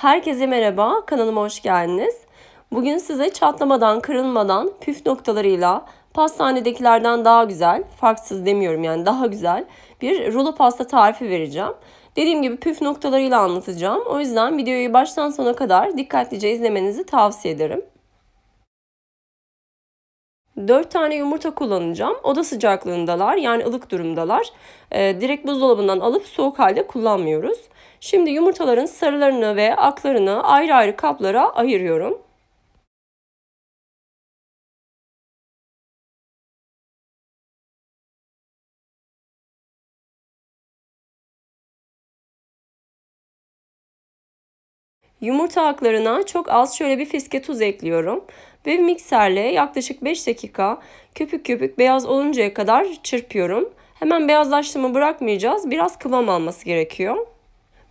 Herkese merhaba, kanalıma hoş geldiniz. Bugün size çatlamadan, kırılmadan, püf noktalarıyla pastanedekilerden daha güzel, farksız demiyorum yani daha güzel bir rulo pasta tarifi vereceğim. Dediğim gibi püf noktalarıyla anlatacağım. O yüzden videoyu baştan sona kadar dikkatlice izlemenizi tavsiye ederim. 4 tane yumurta kullanacağım. Oda sıcaklığındalar yani ılık durumdalar. E, direkt buzdolabından alıp soğuk halde kullanmıyoruz. Şimdi yumurtaların sarılarını ve aklarını ayrı ayrı kaplara ayırıyorum. Yumurta aklarına çok az şöyle bir fiske tuz ekliyorum ve mikserle yaklaşık 5 dakika köpük köpük beyaz oluncaya kadar çırpıyorum. Hemen beyazlaştığımı bırakmayacağız. Biraz kıvam alması gerekiyor.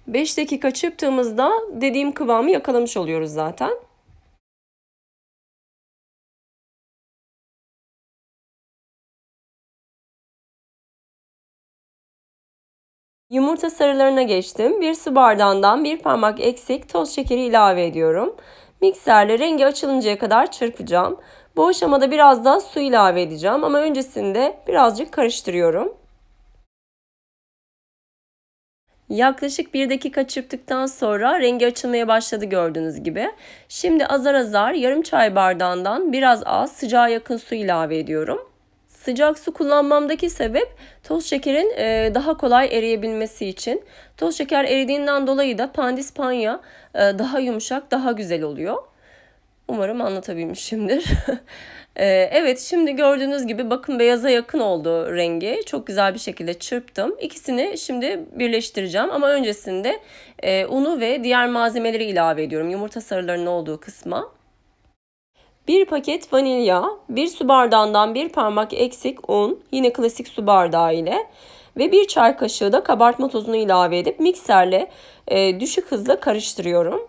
5 dakika çırptığımızda dediğim kıvamı yakalamış oluyoruz zaten. Yumurta sarılarına geçtim. Bir su bardağından bir parmak eksik toz şekeri ilave ediyorum. Mikserle rengi açılıncaya kadar çırpacağım. Bu aşamada biraz daha su ilave edeceğim ama öncesinde birazcık karıştırıyorum. Yaklaşık 1 dakika çırptıktan sonra rengi açılmaya başladı gördüğünüz gibi. Şimdi azar azar yarım çay bardağından biraz az sıcağa yakın su ilave ediyorum. Sıcak su kullanmamdaki sebep toz şekerin e, daha kolay eriyebilmesi için. Toz şeker eridiğinden dolayı da pandispanya e, daha yumuşak, daha güzel oluyor. Umarım anlatabilmişimdir. E, evet şimdi gördüğünüz gibi bakın beyaza yakın oldu rengi. Çok güzel bir şekilde çırptım. İkisini şimdi birleştireceğim ama öncesinde unu ve diğer malzemeleri ilave ediyorum. Yumurta sarılarının olduğu kısma. 1 paket vanilya, 1 su bardağından 1 parmak eksik un, yine klasik su bardağı ile ve 1 çay kaşığı da kabartma tozunu ilave edip mikserle e, düşük hızla karıştırıyorum.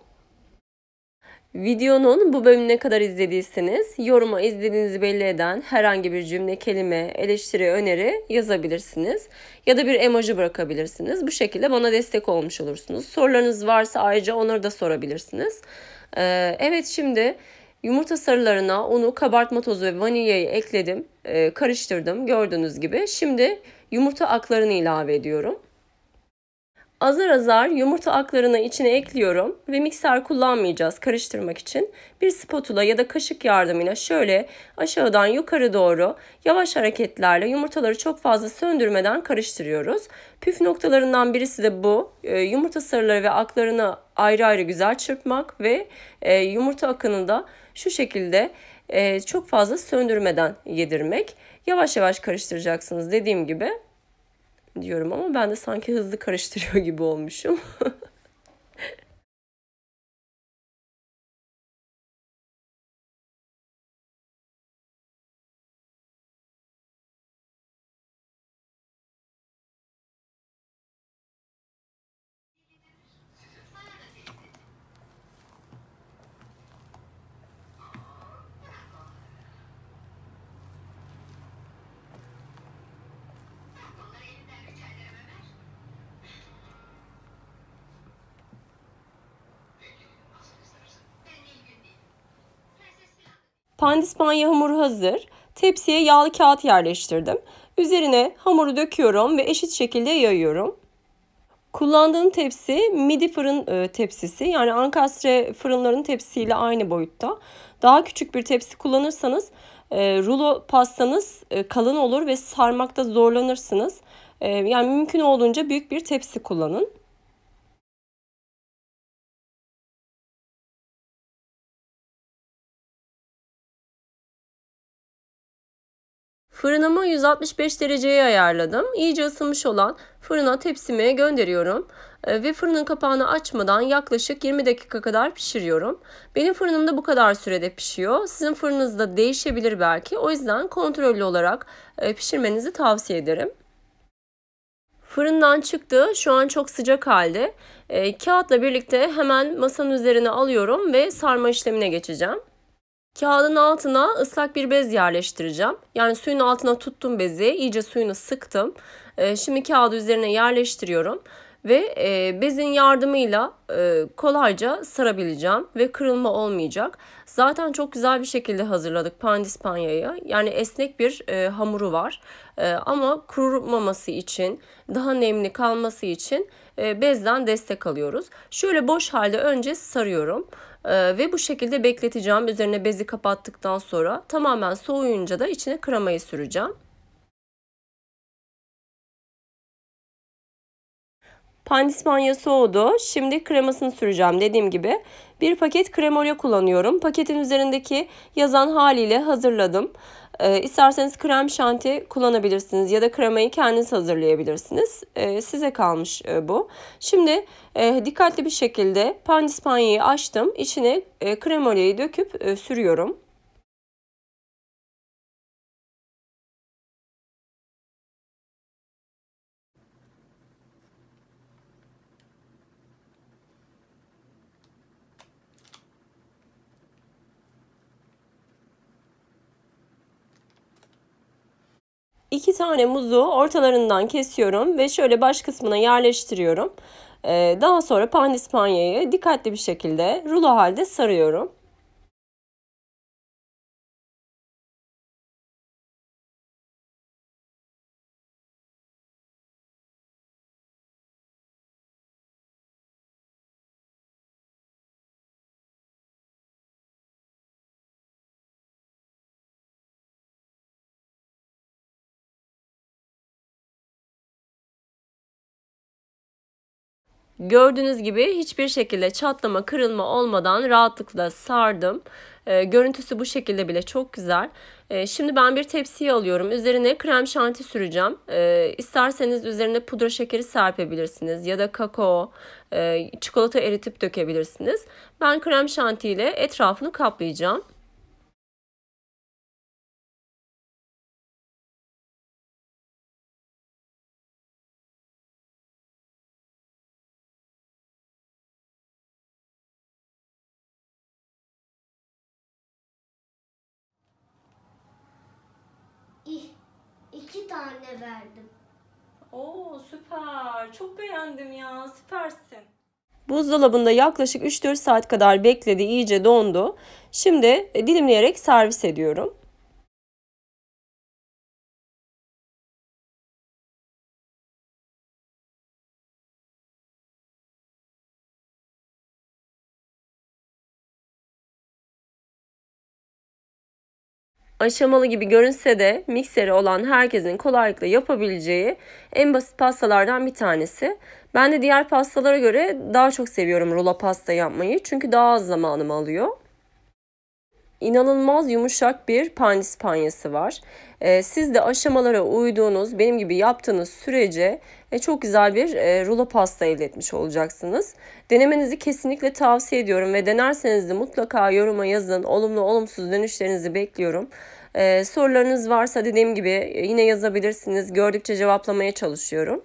Videonun bu bölümüne kadar izlediyseniz yoruma izlediğinizi belli eden herhangi bir cümle, kelime, eleştiri, öneri yazabilirsiniz. Ya da bir emoji bırakabilirsiniz. Bu şekilde bana destek olmuş olursunuz. Sorularınız varsa ayrıca onları da sorabilirsiniz. Ee, evet şimdi Yumurta sarılarına unu, kabartma tozu ve vanilyayı ekledim. Ee, karıştırdım gördüğünüz gibi. Şimdi yumurta aklarını ilave ediyorum. Azar azar yumurta aklarını içine ekliyorum ve mikser kullanmayacağız karıştırmak için. Bir spatula ya da kaşık yardımıyla şöyle aşağıdan yukarı doğru yavaş hareketlerle yumurtaları çok fazla söndürmeden karıştırıyoruz. Püf noktalarından birisi de bu. Ee, yumurta sarıları ve aklarını ayrı ayrı güzel çırpmak ve e, yumurta akını da şu şekilde e, çok fazla söndürmeden yedirmek. Yavaş yavaş karıştıracaksınız dediğim gibi diyorum ama ben de sanki hızlı karıştırıyor gibi olmuşum. Pandispanya hamuru hazır. Tepsiye yağlı kağıt yerleştirdim. Üzerine hamuru döküyorum ve eşit şekilde yayıyorum. Kullandığım tepsi midi fırın e, tepsisi. Yani Ankastre fırınların tepsiyle aynı boyutta. Daha küçük bir tepsi kullanırsanız e, rulo pastanız e, kalın olur ve sarmakta zorlanırsınız. Yani mümkün olduğunca büyük bir tepsi kullanın. Fırınımı 165 dereceye ayarladım. İyice ısınmış olan fırına tepsimi gönderiyorum ee, ve fırının kapağını açmadan yaklaşık 20 dakika kadar pişiriyorum. Benim fırınımda bu kadar sürede pişiyor. Sizin fırınınızda değişebilir belki. O yüzden kontrollü olarak e, pişirmenizi tavsiye ederim. Fırından çıktı. Şu an çok sıcak halde. Ee, kağıtla birlikte hemen masanın üzerine alıyorum ve sarma işlemine geçeceğim. Kağıdın altına ıslak bir bez yerleştireceğim. Yani suyun altına tuttum bezi, iyice suyunu sıktım. Ee, şimdi kağıdı üzerine yerleştiriyorum ve e, bezin yardımıyla e, kolayca sarabileceğim ve kırılma olmayacak. Zaten çok güzel bir şekilde hazırladık pandispanyayı. Yani esnek bir e, hamuru var ama kurumaması için, daha nemli kalması için bezden destek alıyoruz. Şöyle boş halde önce sarıyorum. Ee, ve bu şekilde bekleteceğim. Üzerine bezi kapattıktan sonra tamamen soğuyunca da içine kremayı süreceğim. Pandispanya soğudu. Şimdi kremasını süreceğim dediğim gibi. Bir paket kremolya kullanıyorum. Paketin üzerindeki yazan haliyle hazırladım. Ee, isterseniz krem şanti kullanabilirsiniz ya da kremayı kendiniz hazırlayabilirsiniz. Ee, size kalmış e, bu. Şimdi e, dikkatli bir şekilde pandispanyayı açtım. İçine e, kremolyayı döküp e, sürüyorum. 2 tane muzu ortalarından kesiyorum ve şöyle baş kısmına yerleştiriyorum. Ee, daha sonra pandispanyayı dikkatli bir şekilde rulo halde sarıyorum. Gördüğünüz gibi hiçbir şekilde çatlama kırılma olmadan rahatlıkla sardım. E, görüntüsü bu şekilde bile çok güzel. E, şimdi ben bir tepsiye alıyorum. Üzerine krem şanti süreceğim. E, isterseniz üzerine pudra şekeri serpebilirsiniz ya da kakao, e, çikolata eritip dökebilirsiniz. Ben krem şanti ile etrafını kaplayacağım. tane verdim. Oo süper. Çok beğendim ya. Süpersin. Buzdolabında yaklaşık 3-4 saat kadar bekledi. iyice dondu. Şimdi e, dilimleyerek servis ediyorum. aşamalı gibi görünse de mikseri olan herkesin kolaylıkla yapabileceği en basit pastalardan bir tanesi. Ben de diğer pastalara göre daha çok seviyorum rulo pasta yapmayı çünkü daha az zamanımı alıyor inanılmaz yumuşak bir pandispanyası var. E, siz de aşamalara uyduğunuz, benim gibi yaptığınız sürece e, çok güzel bir e, rulo pasta elde etmiş olacaksınız. Denemenizi kesinlikle tavsiye ediyorum ve denerseniz de mutlaka yoruma yazın. Olumlu olumsuz dönüşlerinizi bekliyorum. Ee, sorularınız varsa dediğim gibi e, yine yazabilirsiniz. Gördükçe cevaplamaya çalışıyorum.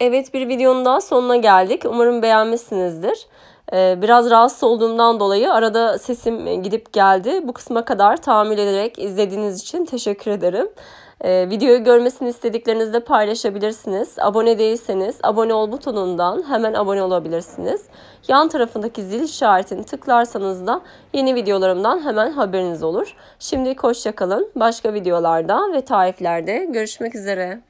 Evet bir videonun daha sonuna geldik. Umarım beğenmişsinizdir. Ee, biraz rahatsız olduğumdan dolayı arada sesim e, gidip geldi. Bu kısma kadar tahammül ederek izlediğiniz için teşekkür ederim. Ee, videoyu görmesini istediklerinizle paylaşabilirsiniz. Abone değilseniz abone ol butonundan hemen abone olabilirsiniz. Yan tarafındaki zil işaretini tıklarsanız da yeni videolarımdan hemen haberiniz olur. Şimdi hoşçakalın. Başka videolarda ve tariflerde görüşmek üzere.